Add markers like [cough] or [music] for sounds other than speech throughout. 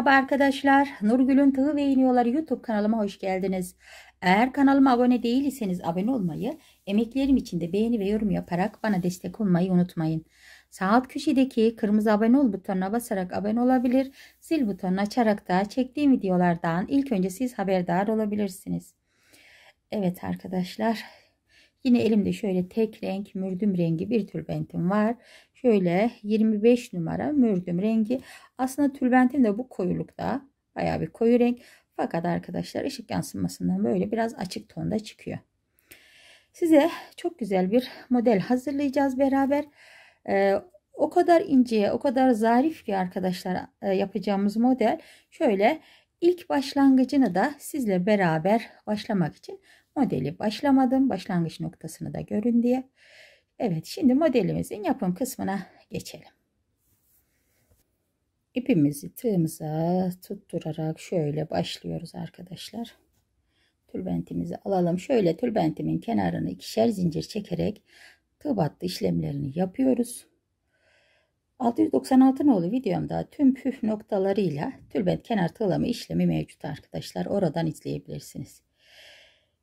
Merhaba arkadaşlar. Nurgül'ün Tığı ve İğniyorları YouTube kanalıma hoş geldiniz. Eğer kanalıma abone değilseniz abone olmayı, emeklerim için de beğeni ve yorum yaparak bana destek olmayı unutmayın. Sağ alt köşedeki kırmızı abone ol butonuna basarak abone olabilir, zil butonunu açarak da çektiğim videolardan ilk önce siz haberdar olabilirsiniz. Evet arkadaşlar, yine elimde şöyle tek renk mürdüm rengi bir türbentim var Şöyle 25 numara mürdüm rengi. Aslında tülbentim de bu koyulukta. Baya bir koyu renk. Fakat arkadaşlar ışık yansımasından böyle biraz açık tonda çıkıyor. Size çok güzel bir model hazırlayacağız beraber. Ee, o kadar ince, o kadar zarif ki arkadaşlar e, yapacağımız model. Şöyle ilk başlangıcını da sizle beraber başlamak için modeli başlamadım. Başlangıç noktasını da görün diye. Evet şimdi modelimizin yapım kısmına geçelim. İpimizi tığımıza tutturarak şöyle başlıyoruz arkadaşlar. Tülbentimizi alalım. Şöyle tülbentimin kenarını ikişer zincir çekerek tığ battı işlemlerini yapıyoruz. 696 nolu videomda tüm püf noktalarıyla tülbent kenar tığlama işlemi mevcut arkadaşlar. Oradan izleyebilirsiniz.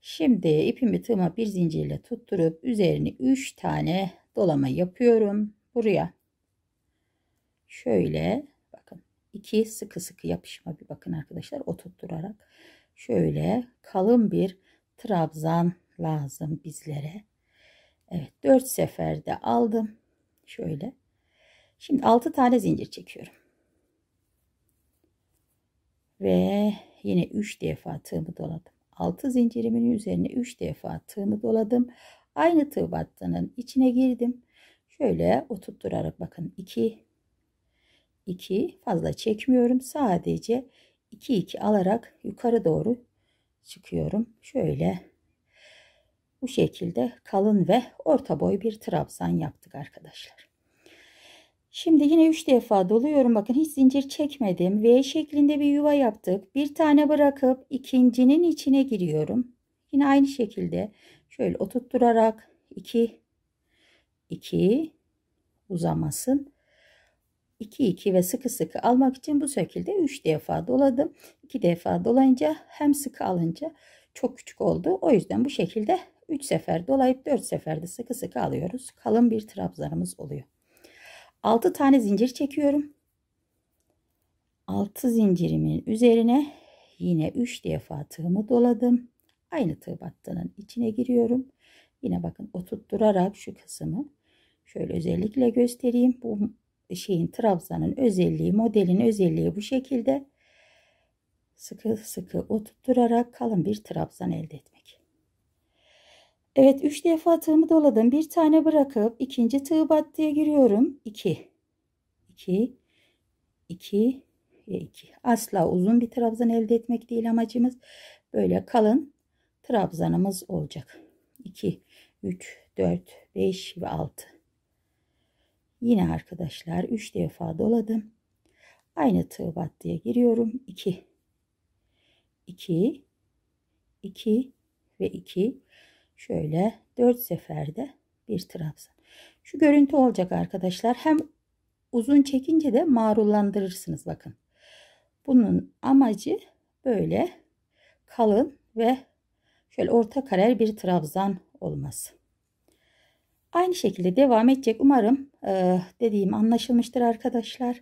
Şimdi ipimi tığıma bir zincirle tutturup üzerine 3 tane dolama yapıyorum. Buraya şöyle bakın iki sıkı sıkı yapışma bir bakın arkadaşlar oturtturarak şöyle kalın bir trabzan lazım bizlere. Evet 4 seferde aldım. Şöyle. Şimdi 6 tane zincir çekiyorum. Ve yine 3 defa tığımı doladım altı zincirimin üzerine üç defa tığımı doladım. Aynı tığ battının içine girdim. Şöyle oturtturarak bakın iki iki fazla çekmiyorum. Sadece iki iki alarak yukarı doğru çıkıyorum. Şöyle bu şekilde kalın ve orta boy bir trabzan yaptık arkadaşlar. Şimdi yine 3 defa doluyorum. Bakın hiç zincir çekmedim. V şeklinde bir yuva yaptık. Bir tane bırakıp ikincinin içine giriyorum. Yine aynı şekilde şöyle oturtturarak 2 2 uzamasın. 2 2 ve sıkı sıkı almak için bu şekilde 3 defa doladım. 2 defa dolayınca hem sıkı alınca çok küçük oldu. O yüzden bu şekilde 3 sefer dolayıp 4 seferde sıkı sıkı alıyoruz. Kalın bir trabzanımız oluyor. 6 tane zincir çekiyorum. 6 zincirimin üzerine yine 3 defa tığımı doladım. Aynı tığ battının içine giriyorum. Yine bakın oturtturarak şu kısmı şöyle özellikle göstereyim. Bu şeyin trabzanın özelliği, modelin özelliği bu şekilde. Sıkı sıkı oturtturarak kalın bir trabzan elde etmek. Evet 3 defa tığımı doladım. Bir tane bırakıp ikinci tığ battıya giriyorum. 2 2 2 ve 2. Asla uzun bir trabzan elde etmek değil amacımız. Böyle kalın trabzanımız olacak. 2 3 4 5 ve 6. Yine arkadaşlar 3 defa doladım. Aynı tığ battıya giriyorum. 2 2 2 ve 2 Şöyle 4 seferde bir trabzan. Şu görüntü olacak arkadaşlar. Hem uzun çekince de marullandırırsınız bakın. Bunun amacı böyle kalın ve şöyle orta karer bir trabzan olması. Aynı şekilde devam edecek. Umarım e, dediğim anlaşılmıştır arkadaşlar.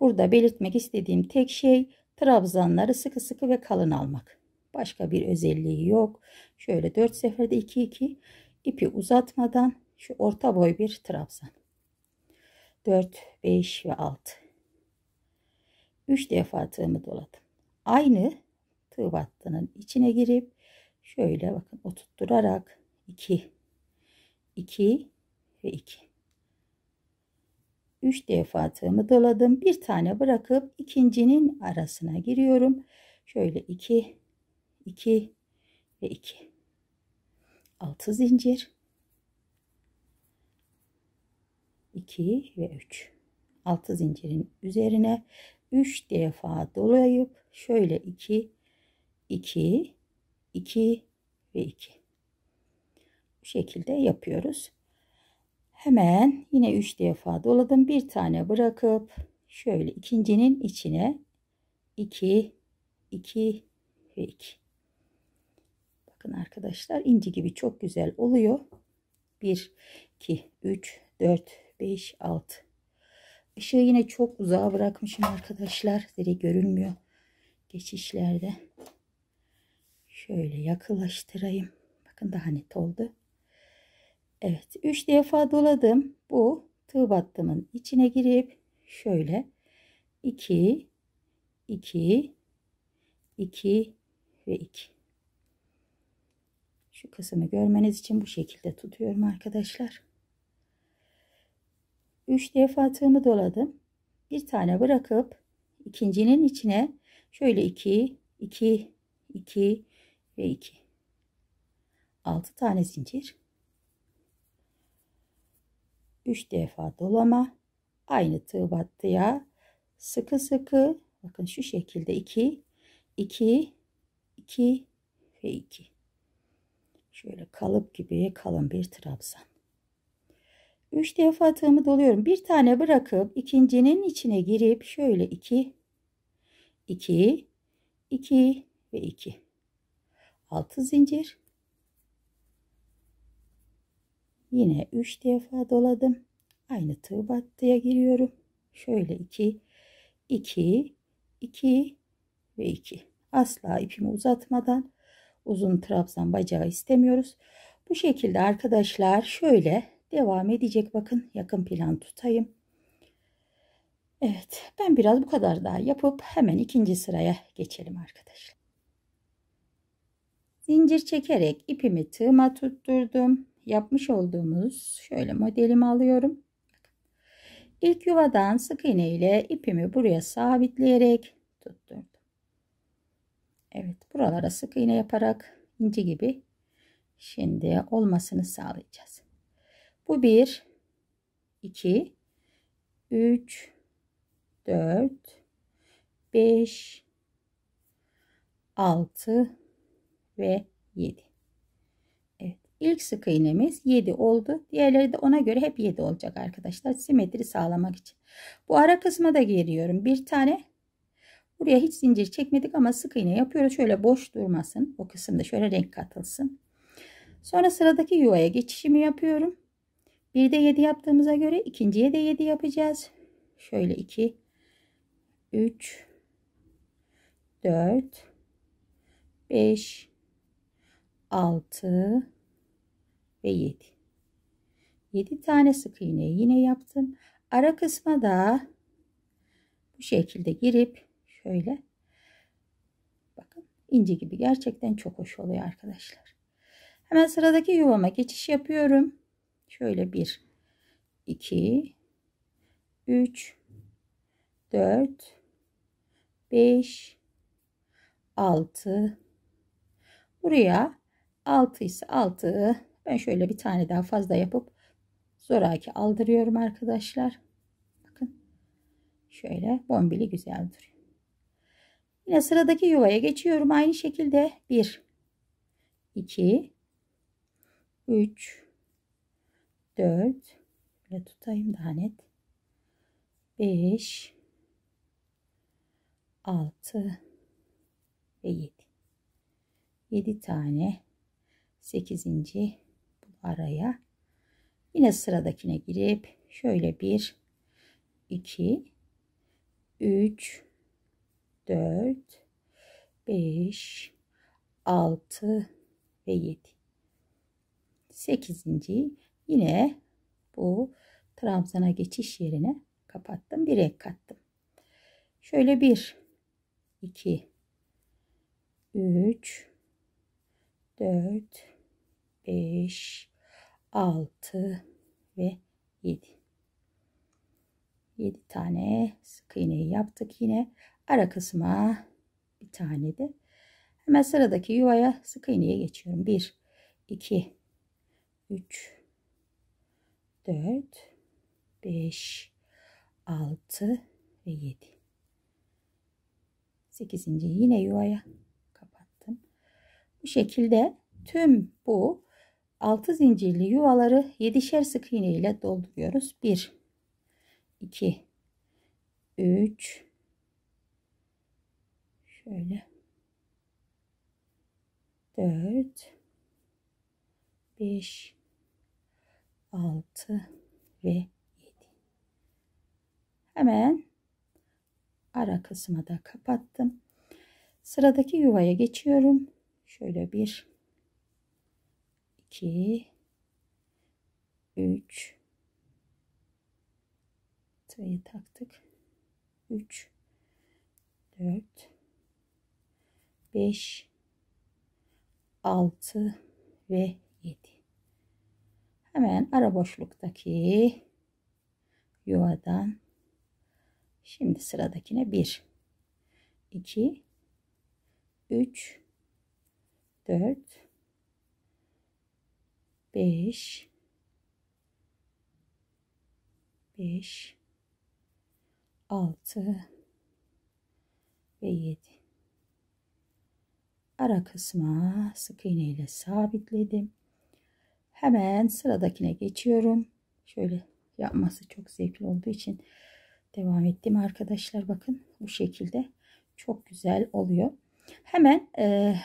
Burada belirtmek istediğim tek şey trabzanları sıkı sıkı ve kalın almak. Başka bir özelliği yok. Şöyle 4 seferde 2 2 ipi uzatmadan şu orta boy bir trabzan. 4 5 ve 6. 3 defa tığımı doladım. Aynı tığ battının içine girip şöyle bakın oturtturarak 2 2 ve 2. 3 defa tığımı doladım. Bir tane bırakıp ikincinin arasına giriyorum. Şöyle 2 2 ve 2 6 zincir 2 ve 3 6 zincirin üzerine 3 defa dolayıp şöyle 2 2 2 ve 2 bu şekilde yapıyoruz hemen yine 3 defa doladım bir tane bırakıp şöyle ikincinin içine 2 2 ve 2 Bakın arkadaşlar inci gibi çok güzel oluyor. 1, 2, 3, 4, 5, 6. Işığı yine çok uzağa bırakmışım arkadaşlar. Zire görünmüyor geçişlerde. Şöyle yakılaştırayım. Bakın daha net oldu. Evet 3 defa doladım. Bu tığ battımın içine girip şöyle 2 2 2 ve 2 şu kısmı görmeniz için bu şekilde tutuyorum arkadaşlar. 3 defa tığımı doladım. Bir tane bırakıp ikincinin içine şöyle 2, 2, 2 ve 2. 6 tane zincir. 3 defa dolama. Aynı tığ battıya sıkı sıkı bakın şu şekilde 2, 2, 2 ve 2. Şöyle kalıp gibi kalın bir trabzan. 3 defa tığımı doluyorum. Bir tane bırakıp ikincinin içine girip şöyle 2 2 2 ve 2. 6 zincir. Yine 3 defa doladım. Aynı tığ battıya giriyorum. Şöyle 2 2 2 ve 2. Asla ipimi uzatmadan uzun trabzan bacağı istemiyoruz. Bu şekilde arkadaşlar şöyle devam edecek. Bakın yakın plan tutayım. Evet ben biraz bu kadar daha yapıp hemen ikinci sıraya geçelim arkadaşlar. Zincir çekerek ipimi tığıma tutturdum. Yapmış olduğumuz şöyle modelimi alıyorum. İlk yuvadan sık iğne ile ipimi buraya sabitleyerek tuttum. Evet buralara sık iğne yaparak ince gibi şimdi olmasını sağlayacağız. Bu 1 2 3 4 5 6 ve 7. Evet ilk sık iğnemiz 7 oldu. Diğerleri de ona göre hep 7 olacak arkadaşlar simetri sağlamak için. Bu ara kısma da giriyorum. Bir tane Buraya hiç zincir çekmedik ama sık iğne yapıyoruz. Şöyle boş durmasın. O kısımda şöyle renk katılsın. Sonra sıradaki yuvaya geçişimi yapıyorum. Bir de 7 yaptığımıza göre ikinciye de 7 yapacağız. Şöyle 2 3 4 5 6 ve 7. 7 tane sık iğne yine yaptım. Ara kısma da bu şekilde girip Şöyle. Bakın ince gibi gerçekten çok hoş oluyor arkadaşlar. Hemen sıradaki yuvama geçiş yapıyorum. Şöyle bir, iki, üç, dört, beş, altı. Buraya altı ise altı. ben şöyle bir tane daha fazla yapıp zoraki aldırıyorum arkadaşlar. Bakın şöyle bombili güzel duruyor. Yine sıradaki yuvaya geçiyorum. Aynı şekilde 1, 2, 3, 4, böyle tutayım daha net. 5, 6 ve 7. 7 tane 8. bu araya yine sıradakine girip şöyle 1 2 3 4, 5, 6 ve 7. 8. yine bu trabzana geçiş yerine kapattım. Bir renk kattım. Şöyle 1, 2, 3, 4, 5, 6 ve 7. 7 tane sık iğneyi yaptık yine ara kısma bir tane de hemen sıradaki yuvaya sık iğneye geçiyorum 1 2 3 4 5 6 ve 7 8. yine yuvaya kapattım bu şekilde tüm bu 6 zincirli yuvaları 7'şer sık iğne ile dolduruyoruz 1 2 3 Şöyle. 4 5 6 ve 7. Hemen ara kısmı da kapattım. Sıradaki yuvaya geçiyorum. Şöyle bir, iki, üç, tığ'yı taktık. Üç, dört, 5 6 ve 7 hemen ara boşluktaki yuvadan şimdi sıradakine 1 2 3 4 5 5 6 ve 7 ara kısma sık iğne ile sabitledim. Hemen sıradakine geçiyorum. Şöyle yapması çok zevkli olduğu için devam ettim arkadaşlar. Bakın bu şekilde çok güzel oluyor. Hemen e,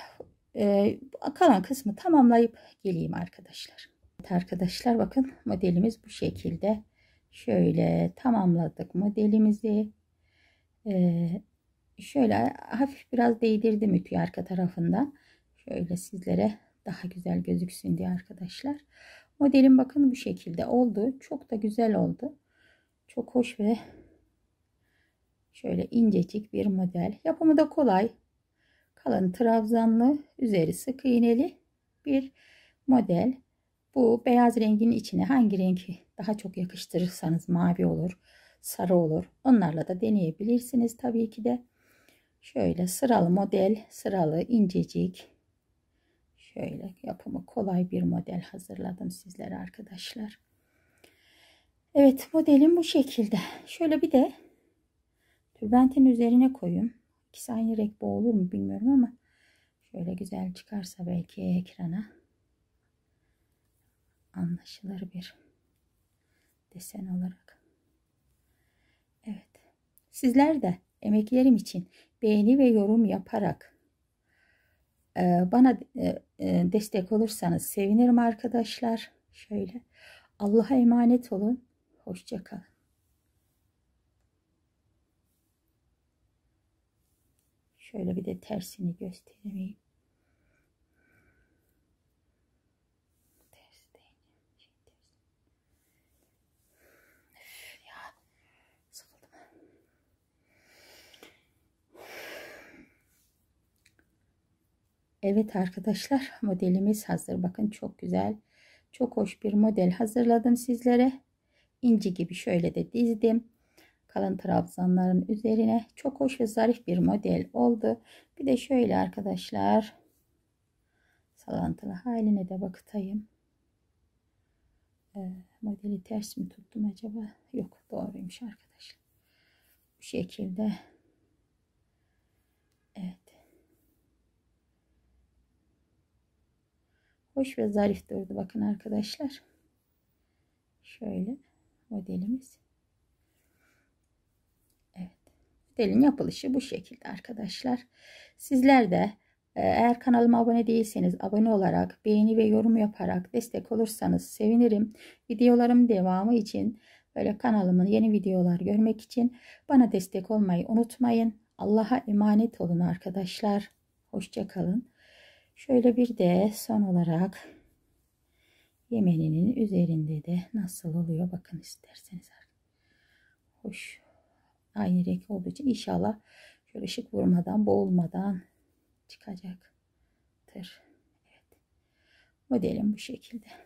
e, kalan kısmı tamamlayıp geleyim arkadaşlar. Evet arkadaşlar bakın modelimiz bu şekilde. Şöyle tamamladık modelimizi. E, şöyle hafif biraz değdirdim ütüyü arka tarafında. Şöyle sizlere daha güzel gözüksün diye arkadaşlar. Modelin bakın bu şekilde oldu. Çok da güzel oldu. Çok hoş ve şöyle incecik bir model. Yapımı da kolay. Kalın trabzanlı, üzeri sık iğneli bir model. Bu beyaz rengin içine hangi rengi daha çok yakıştırırsanız mavi olur, sarı olur. Onlarla da deneyebilirsiniz tabii ki de. Şöyle sıralı model, sıralı incecik. Şöyle yapımı kolay bir model hazırladım sizlere arkadaşlar. Evet modelim bu şekilde. Şöyle bir de tübentin üzerine koyayım. İkisi aynı renk boğulur mu bilmiyorum ama şöyle güzel çıkarsa belki ekrana anlaşılır bir desen olarak. Evet. Sizler de emeklerim için beğeni ve yorum yaparak e, bana e, e, destek olursanız sevinirim arkadaşlar. Şöyle Allah'a emanet olun. Hoşça Hoşçakalın. Şöyle bir de tersini göstereyim. Evet arkadaşlar [laughs] modelimiz hazır. Bakın çok güzel. Çok hoş bir model hazırladım sizlere. İnci gibi şöyle de dizdim. Kalın trabzanların üzerine. Çok hoş ve zarif bir model oldu. Bir de şöyle arkadaşlar. Salantılı haline de bakıtayım. Ee, modeli ters mi tuttum acaba? Yok doğruymuş arkadaşlar. Bu şekilde. Evet. Hoş ve zarif durdu bakın arkadaşlar. Şöyle modelimiz. Evet. Modelin yapılışı bu şekilde arkadaşlar. Sizler de e, eğer kanalıma abone değilseniz abone olarak, beğeni ve yorum yaparak destek olursanız sevinirim. Videolarım devamı için böyle kanalımın yeni videolar görmek için bana destek olmayı unutmayın. Allah'a emanet olun arkadaşlar. Hoşçakalın. Şöyle bir de son olarak yemeninin üzerinde de nasıl oluyor bakın isterseniz. Hoş. Aynı renk olduğu için inşallah şöyle ışık vurmadan boğulmadan çıkacaktır. Evet. Modelim bu şekilde.